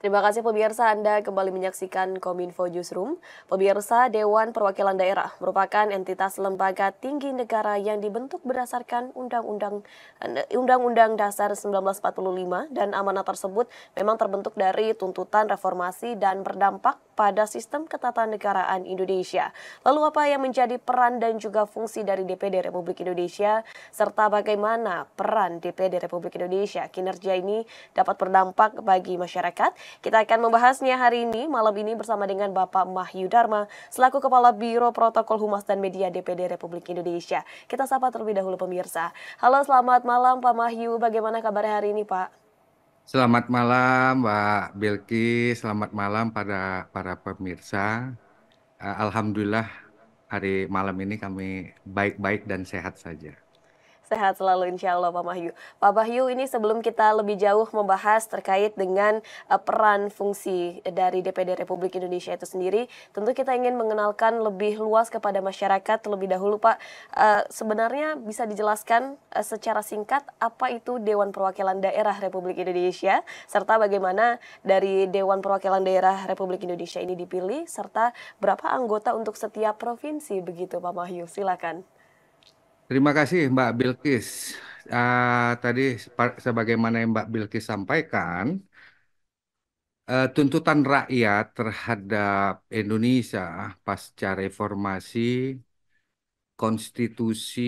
Terima kasih pemirsa Anda kembali menyaksikan Kominfo Newsroom. Pemirsa Dewan Perwakilan Daerah merupakan entitas lembaga tinggi negara yang dibentuk berdasarkan Undang-Undang eh, Undang-Undang Dasar 1945 dan amanah tersebut memang terbentuk dari tuntutan reformasi dan berdampak pada sistem ketatanegaraan Indonesia. Lalu apa yang menjadi peran dan juga fungsi dari DPD Republik Indonesia serta bagaimana peran DPD Republik Indonesia kinerja ini dapat berdampak bagi masyarakat kita akan membahasnya hari ini, malam ini bersama dengan Bapak Mahyu Dharma, selaku Kepala Biro Protokol Humas dan Media DPD Republik Indonesia. Kita sapa terlebih dahulu pemirsa. Halo, selamat malam Pak Mahyu. Bagaimana kabar hari ini Pak? Selamat malam Mbak Bilki, selamat malam pada para pemirsa. Eh, Alhamdulillah hari malam ini kami baik-baik dan sehat saja. Sehat selalu insya Allah Pak Mahyu. Pak Wahyu ini sebelum kita lebih jauh membahas terkait dengan eh, peran fungsi dari DPD Republik Indonesia itu sendiri, tentu kita ingin mengenalkan lebih luas kepada masyarakat terlebih dahulu Pak. Eh, sebenarnya bisa dijelaskan eh, secara singkat apa itu Dewan Perwakilan Daerah Republik Indonesia serta bagaimana dari Dewan Perwakilan Daerah Republik Indonesia ini dipilih serta berapa anggota untuk setiap provinsi begitu Pak Mahyu, Silakan. Terima kasih Mbak Bilkis. Uh, tadi sebagaimana yang Mbak Bilkis sampaikan, uh, tuntutan rakyat terhadap Indonesia pasca reformasi konstitusi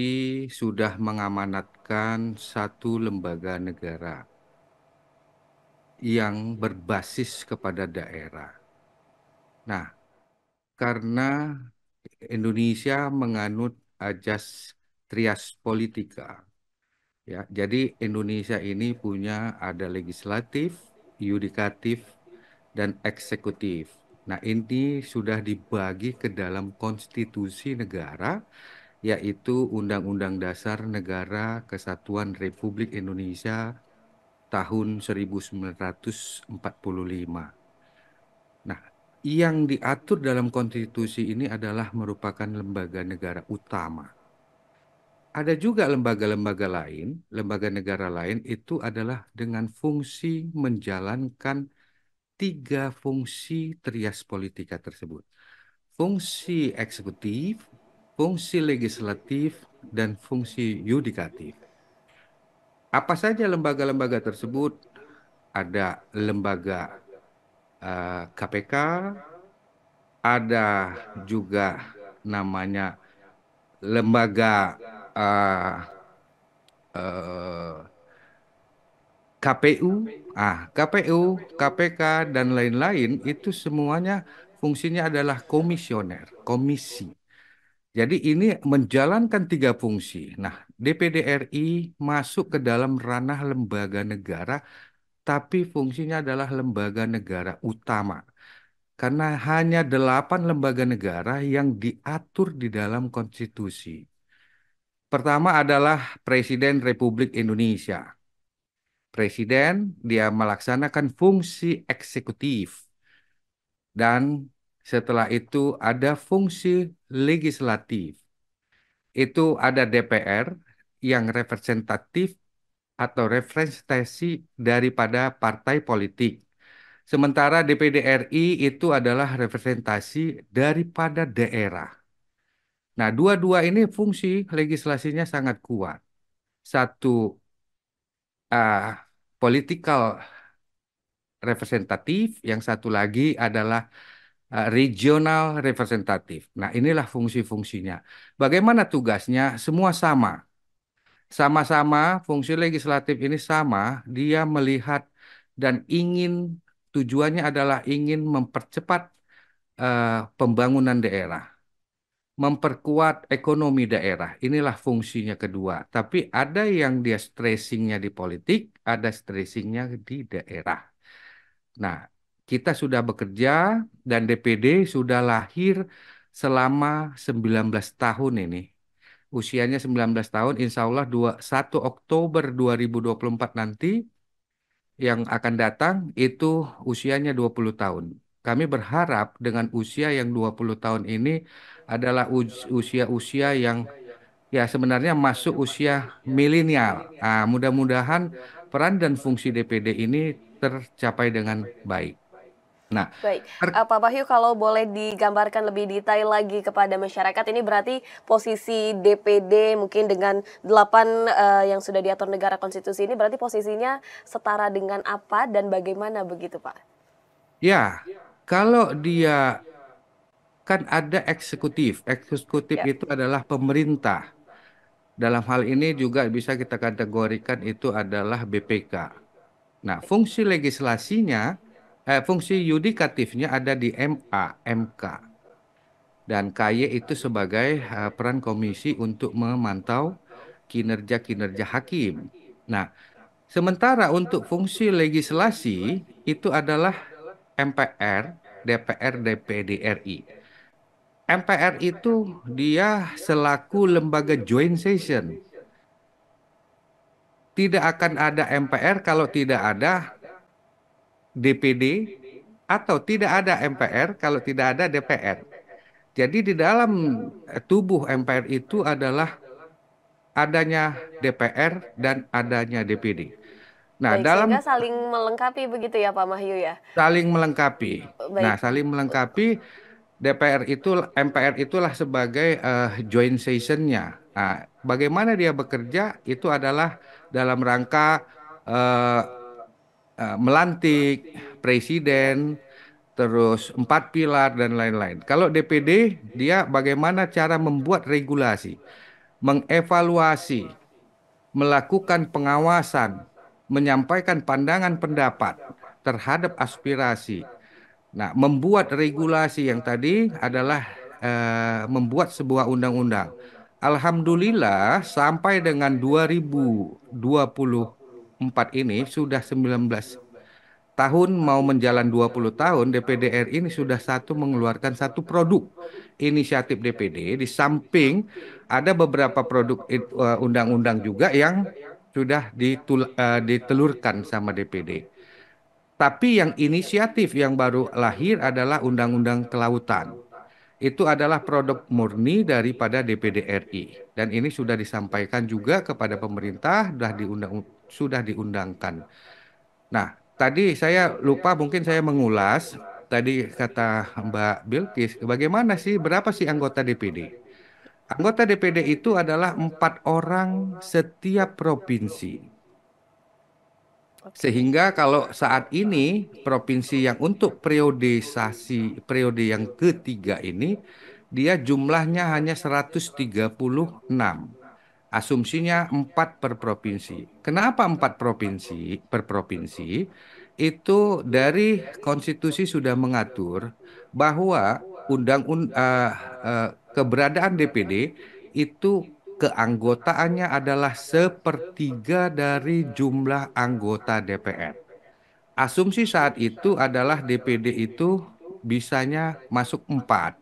sudah mengamanatkan satu lembaga negara yang berbasis kepada daerah. Nah, karena Indonesia menganut ajas trias politika. Ya, jadi Indonesia ini punya ada legislatif, yudikatif, dan eksekutif. Nah, ini sudah dibagi ke dalam konstitusi negara yaitu Undang-Undang Dasar Negara Kesatuan Republik Indonesia tahun 1945. Nah, yang diatur dalam konstitusi ini adalah merupakan lembaga negara utama ada juga lembaga-lembaga lain, lembaga negara lain itu adalah dengan fungsi menjalankan tiga fungsi trias politika tersebut. Fungsi eksekutif, fungsi legislatif, dan fungsi yudikatif. Apa saja lembaga-lembaga tersebut? Ada lembaga uh, eh, KPK, ada juga namanya lembaga uh, eh, eh, KPU, ah KPU, KPK dan lain-lain itu semuanya fungsinya adalah komisioner, komisi. Jadi ini menjalankan tiga fungsi. Nah, DPD RI masuk ke dalam ranah lembaga negara, tapi fungsinya adalah lembaga negara utama. Karena hanya delapan lembaga negara yang diatur di dalam konstitusi. Pertama adalah Presiden Republik Indonesia. Presiden dia melaksanakan fungsi eksekutif dan setelah itu ada fungsi legislatif. Itu ada DPR yang representatif atau representasi daripada partai politik. Sementara DPD RI itu adalah representasi daripada daerah. Nah, dua-dua ini fungsi legislasinya sangat kuat. Satu uh, political representatif, yang satu lagi adalah uh, regional representatif. Nah, inilah fungsi-fungsinya. Bagaimana tugasnya? Semua sama. Sama-sama fungsi legislatif ini sama, dia melihat dan ingin tujuannya adalah ingin mempercepat uh, pembangunan daerah memperkuat ekonomi daerah. Inilah fungsinya kedua. Tapi ada yang dia stressingnya di politik, ada stressingnya di daerah. Nah, kita sudah bekerja dan DPD sudah lahir selama 19 tahun ini. Usianya 19 tahun, insya Allah 1 Oktober 2024 nanti yang akan datang itu usianya 20 tahun kami berharap dengan usia yang 20 tahun ini adalah usia-usia yang ya sebenarnya masuk usia milenial. Nah, mudah-mudahan peran dan fungsi DPD ini tercapai dengan baik. Nah, baik. Uh, Pak Bahyu kalau boleh digambarkan lebih detail lagi kepada masyarakat ini berarti posisi DPD mungkin dengan 8 uh, eh, yang sudah diatur negara konstitusi ini berarti posisinya setara dengan apa dan bagaimana begitu, Pak? Ya, kalau dia kan ada eksekutif. Eksekutif ya. itu adalah pemerintah. Dalam hal ini juga bisa kita kategorikan itu adalah BPK. Nah, fungsi legislasinya, eh, fungsi yudikatifnya ada di MA, MK. Dan KY itu sebagai eh, peran komisi untuk memantau kinerja-kinerja hakim. Nah, sementara untuk fungsi legislasi itu adalah MPR DPR DPD RI. MPR itu dia selaku lembaga joint session. Tidak akan ada MPR kalau tidak ada DPD atau tidak ada MPR kalau tidak ada DPR. Jadi di dalam tubuh MPR itu adalah adanya DPR dan adanya DPD. Nah, Baik, dalam saling melengkapi begitu ya Pak Mahyu ya. Saling melengkapi baik. Nah, saling melengkapi DPR itu MPR itulah sebagai uh, joint sessionnya. Nah, bagaimana dia bekerja itu adalah dalam rangka uh, uh, melantik presiden, terus empat pilar dan lain-lain. Kalau DPD dia bagaimana cara membuat regulasi, mengevaluasi, melakukan pengawasan, menyampaikan pandangan pendapat terhadap aspirasi Nah, membuat regulasi yang tadi adalah eh, membuat sebuah undang-undang. Alhamdulillah sampai dengan 2024 ini sudah 19 tahun mau menjalan 20 tahun DPD RI ini sudah satu mengeluarkan satu produk inisiatif DPD di samping ada beberapa produk eh, undang-undang juga yang sudah eh, ditelurkan sama DPD. Tapi yang inisiatif yang baru lahir adalah Undang-Undang Kelautan. Itu adalah produk murni daripada DPD RI. Dan ini sudah disampaikan juga kepada pemerintah, sudah, diundang, sudah diundangkan. Nah, tadi saya lupa mungkin saya mengulas, tadi kata Mbak Bilkis, bagaimana sih, berapa sih anggota DPD? Anggota DPD itu adalah empat orang setiap provinsi. Sehingga kalau saat ini provinsi yang untuk periodisasi periode yang ketiga ini dia jumlahnya hanya 136. Asumsinya 4 per provinsi. Kenapa 4 provinsi per provinsi? Itu dari konstitusi sudah mengatur bahwa undang-undang uh, uh, keberadaan DPD itu keanggotaannya adalah sepertiga dari jumlah anggota DPR. Asumsi saat itu adalah DPD itu bisanya masuk empat.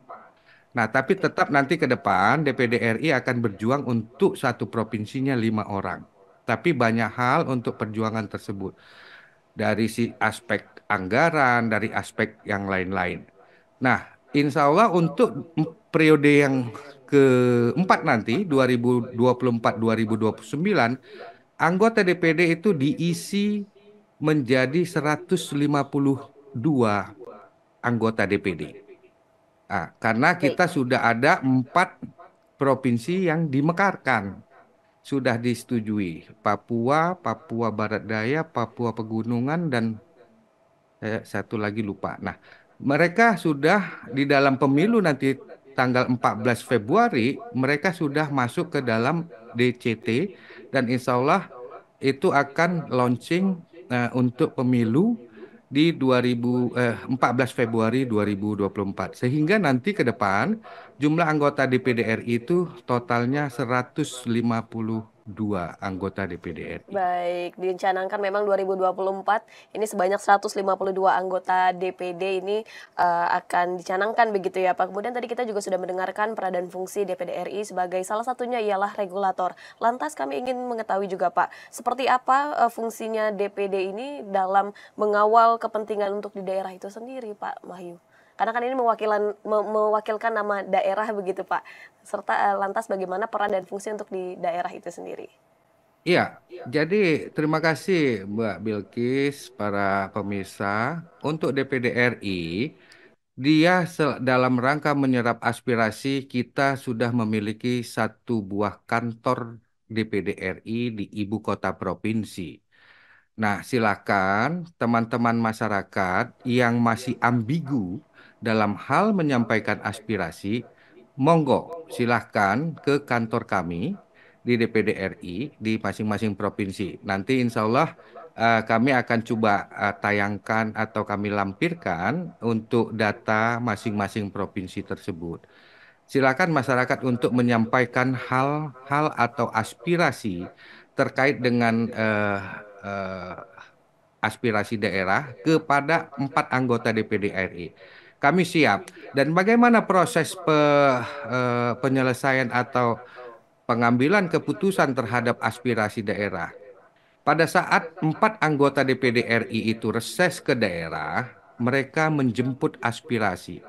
Nah, tapi tetap nanti ke depan DPD RI akan berjuang untuk satu provinsinya lima orang. Tapi banyak hal untuk perjuangan tersebut. Dari si aspek anggaran, dari aspek yang lain-lain. Nah, insya Allah untuk periode yang keempat nanti 2024-2029 anggota DPD itu diisi menjadi 152 anggota DPD. Nah, karena kita sudah ada empat provinsi yang dimekarkan, sudah disetujui Papua, Papua Barat Daya, Papua Pegunungan dan eh, satu lagi lupa. Nah, mereka sudah di dalam pemilu nanti tanggal 14 Februari mereka sudah masuk ke dalam DCT dan insya Allah itu akan launching uh, untuk pemilu di 2000, eh, 14 Februari 2024. Sehingga nanti ke depan jumlah anggota DPD RI itu totalnya 150 dua anggota DPD RI. Baik, dicanangkan memang 2024 ini sebanyak 152 anggota DPD ini uh, akan dicanangkan begitu ya Pak. Kemudian tadi kita juga sudah mendengarkan peradaan fungsi DPD RI sebagai salah satunya ialah regulator. Lantas kami ingin mengetahui juga Pak, seperti apa uh, fungsinya DPD ini dalam mengawal kepentingan untuk di daerah itu sendiri Pak Mahyu? Karena kan ini mewakilan, me mewakilkan nama daerah begitu Pak. Serta eh, lantas bagaimana peran dan fungsi untuk di daerah itu sendiri. Iya, jadi terima kasih Mbak Bilkis, para pemirsa. Untuk DPD RI, dia dalam rangka menyerap aspirasi kita sudah memiliki satu buah kantor DPD RI di ibu kota provinsi. Nah, silakan teman-teman masyarakat yang masih ambigu dalam hal menyampaikan aspirasi, monggo silahkan ke kantor kami di DPD RI di masing-masing provinsi. Nanti insya Allah uh, kami akan coba uh, tayangkan atau kami lampirkan untuk data masing-masing provinsi tersebut. Silakan masyarakat untuk menyampaikan hal-hal atau aspirasi terkait dengan uh, uh, aspirasi daerah kepada empat anggota DPD RI kami siap. Dan bagaimana proses pe, eh, penyelesaian atau pengambilan keputusan terhadap aspirasi daerah? Pada saat empat anggota DPD RI itu reses ke daerah, mereka menjemput aspirasi.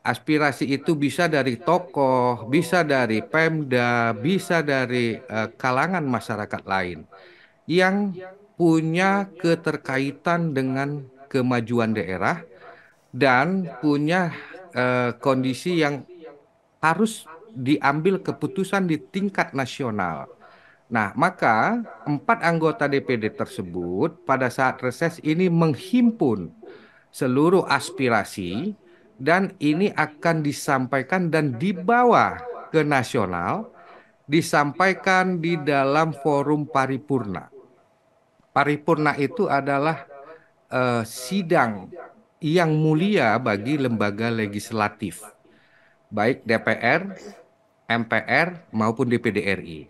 Aspirasi itu bisa dari tokoh, bisa dari Pemda, bisa dari eh, kalangan masyarakat lain yang punya keterkaitan dengan kemajuan daerah dan punya uh, kondisi yang harus diambil keputusan di tingkat nasional. Nah, maka empat anggota DPD tersebut pada saat reses ini menghimpun seluruh aspirasi dan ini akan disampaikan dan dibawa ke nasional disampaikan di dalam forum paripurna. Paripurna itu adalah uh, sidang yang mulia bagi lembaga legislatif, baik DPR, MPR, maupun DPD RI.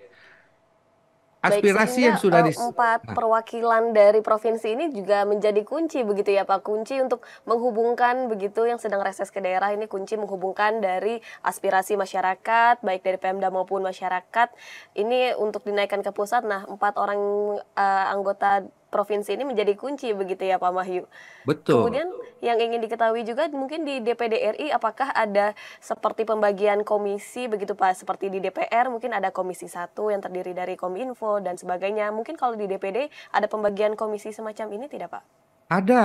Aspirasi Baik, yang sudah eh, di empat nah. perwakilan dari provinsi ini juga menjadi kunci begitu ya Pak kunci untuk menghubungkan begitu yang sedang reses ke daerah ini kunci menghubungkan dari aspirasi masyarakat baik dari Pemda maupun masyarakat ini untuk dinaikkan ke pusat nah empat orang uh, anggota provinsi ini menjadi kunci begitu ya Pak Mahyu. Betul. Kemudian yang ingin diketahui juga mungkin di DPD RI apakah ada seperti pembagian komisi begitu Pak seperti di DPR mungkin ada komisi satu yang terdiri dari Kominfo dan sebagainya. Mungkin kalau di DPD ada pembagian komisi semacam ini tidak Pak? Ada,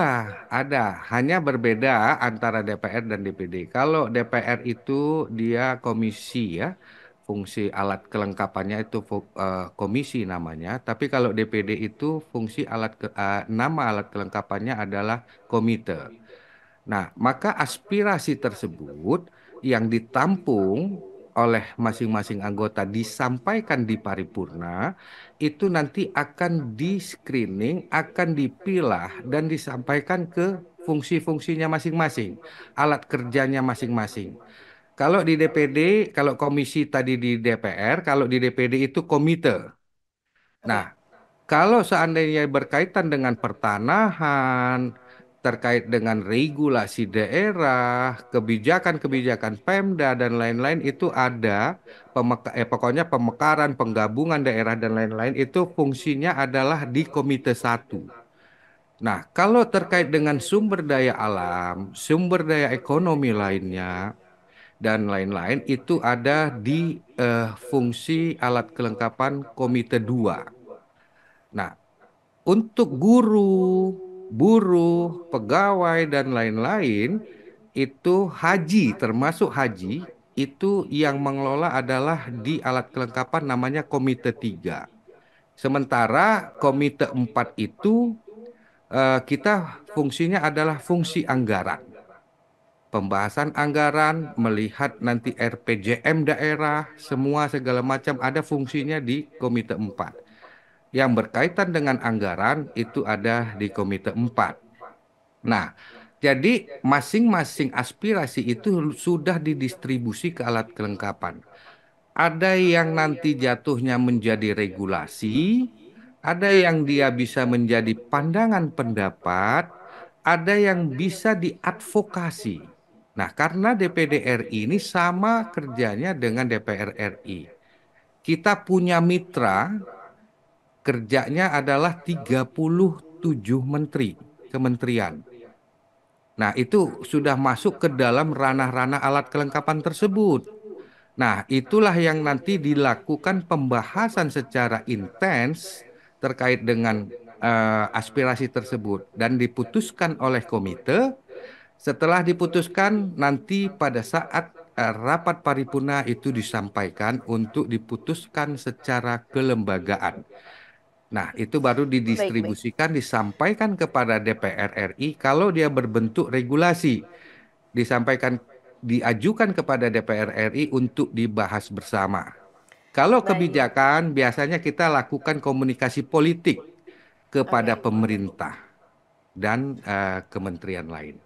ada. Hanya berbeda antara DPR dan DPD. Kalau DPR itu dia komisi ya fungsi alat kelengkapannya itu uh, komisi namanya, tapi kalau DPD itu fungsi alat ke, uh, nama alat kelengkapannya adalah komite. Nah, maka aspirasi tersebut yang ditampung oleh masing-masing anggota disampaikan di paripurna itu nanti akan di screening, akan dipilah dan disampaikan ke fungsi-fungsinya masing-masing, alat kerjanya masing-masing. Kalau di DPD, kalau komisi tadi di DPR, kalau di DPD itu komite. Nah, kalau seandainya berkaitan dengan pertanahan, terkait dengan regulasi daerah, kebijakan-kebijakan Pemda dan lain-lain itu ada pemeka, eh, pokoknya pemekaran, penggabungan daerah dan lain-lain itu fungsinya adalah di Komite satu. Nah, kalau terkait dengan sumber daya alam, sumber daya ekonomi lainnya, dan lain-lain itu ada di uh, fungsi alat kelengkapan komite 2. Nah, untuk guru, buruh, pegawai dan lain-lain itu haji termasuk haji itu yang mengelola adalah di alat kelengkapan namanya komite 3. Sementara komite 4 itu uh, kita fungsinya adalah fungsi anggaran pembahasan anggaran, melihat nanti RPJM daerah, semua segala macam ada fungsinya di Komite 4. Yang berkaitan dengan anggaran itu ada di Komite 4. Nah, jadi masing-masing aspirasi itu sudah didistribusi ke alat kelengkapan. Ada yang nanti jatuhnya menjadi regulasi, ada yang dia bisa menjadi pandangan pendapat, ada yang bisa diadvokasi Nah, karena DPD RI ini sama kerjanya dengan DPR RI. Kita punya mitra kerjanya adalah 37 menteri, kementerian. Nah, itu sudah masuk ke dalam ranah-ranah alat kelengkapan tersebut. Nah, itulah yang nanti dilakukan pembahasan secara intens terkait dengan uh, aspirasi tersebut dan diputuskan oleh komite setelah diputuskan hmm. nanti pada saat eh, rapat paripurna itu disampaikan untuk diputuskan secara kelembagaan. Nah, itu baru didistribusikan, disampaikan kepada DPR RI kalau dia berbentuk regulasi. Disampaikan diajukan kepada DPR RI untuk dibahas bersama. Kalau baik. kebijakan biasanya kita lakukan komunikasi politik kepada okay. pemerintah dan uh, kementerian lain.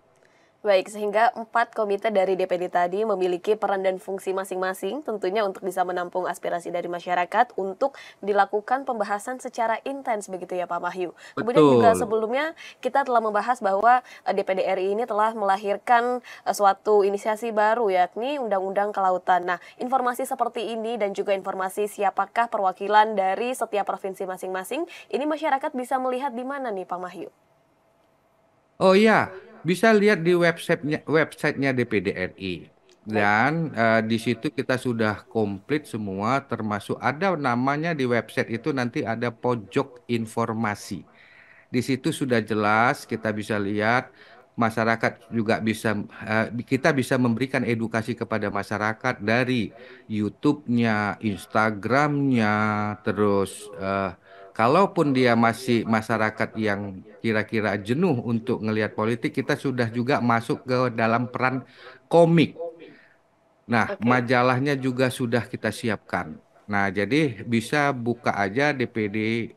Baik, sehingga empat komite dari DPD tadi memiliki peran dan fungsi masing-masing tentunya untuk bisa menampung aspirasi dari masyarakat untuk dilakukan pembahasan secara intens begitu ya Pak Mahyu. Betul. Kemudian juga sebelumnya kita telah membahas bahwa eh, DPD RI ini telah melahirkan eh, suatu inisiasi baru yakni Undang-Undang Kelautan. Nah, informasi seperti ini dan juga informasi siapakah perwakilan dari setiap provinsi masing-masing, ini masyarakat bisa melihat di mana nih Pak Mahyu? Oh iya, bisa lihat di websitenya websitenya RI dan uh, di situ kita sudah komplit semua termasuk ada namanya di website itu nanti ada pojok informasi di situ sudah jelas kita bisa lihat masyarakat juga bisa eh, kita bisa memberikan edukasi kepada masyarakat dari YouTube-nya, Instagram-nya, terus uh, kalaupun dia masih masyarakat yang kira-kira jenuh untuk ngelihat politik, kita sudah juga masuk ke dalam peran komik. Nah, okay. majalahnya juga sudah kita siapkan. Nah, jadi bisa buka aja dpdri.go.id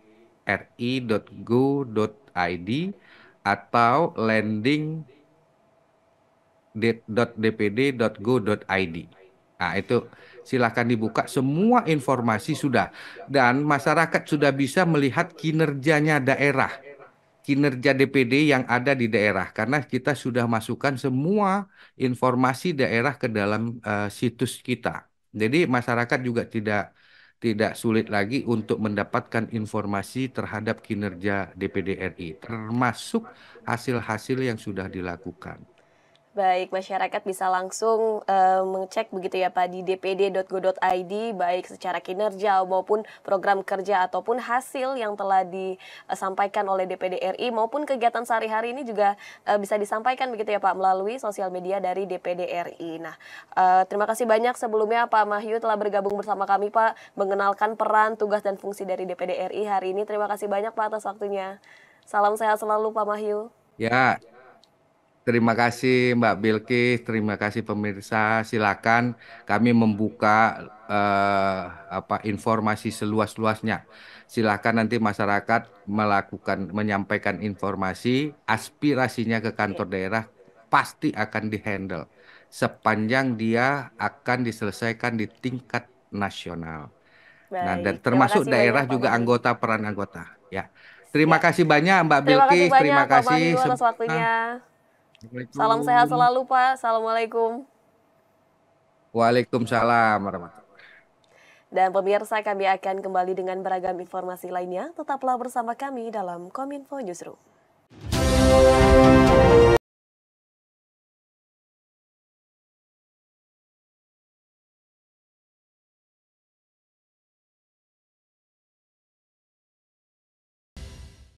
atau landing .dpd.go.id. Nah, itu Silahkan dibuka, semua informasi sudah. Dan masyarakat sudah bisa melihat kinerjanya daerah, kinerja DPD yang ada di daerah. Karena kita sudah masukkan semua informasi daerah ke dalam uh, situs kita. Jadi masyarakat juga tidak tidak sulit lagi untuk mendapatkan informasi terhadap kinerja DPD RI, termasuk hasil-hasil yang sudah dilakukan. Baik, masyarakat bisa langsung uh, mengecek begitu ya Pak di dpd.go.id baik secara kinerja maupun program kerja ataupun hasil yang telah disampaikan oleh DPD RI maupun kegiatan sehari-hari ini juga uh, bisa disampaikan begitu ya Pak melalui sosial media dari DPD RI. Nah, uh, terima kasih banyak sebelumnya Pak Mahyu telah bergabung bersama kami Pak mengenalkan peran, tugas dan fungsi dari DPD RI hari ini. Terima kasih banyak Pak atas waktunya. Salam sehat selalu Pak Mahyu. Ya, Terima kasih Mbak Bilkis, terima kasih pemirsa. Silakan kami membuka eh, apa informasi seluas-luasnya. Silakan nanti masyarakat melakukan menyampaikan informasi, aspirasinya ke kantor daerah pasti akan dihandle sepanjang dia akan diselesaikan di tingkat nasional. Baik. Nah, dan termasuk kasih, daerah banyak, juga anggota peran anggota, ya. Terima ya. kasih banyak Mbak terima Bilkis, terima kasih, banyak, terima kasih Pak waktunya. Ah. Salam sehat selalu Pak. Assalamualaikum. Waalaikumsalam dan pemirsa kami akan kembali dengan beragam informasi lainnya. Tetaplah bersama kami dalam Kominfo Newsroom.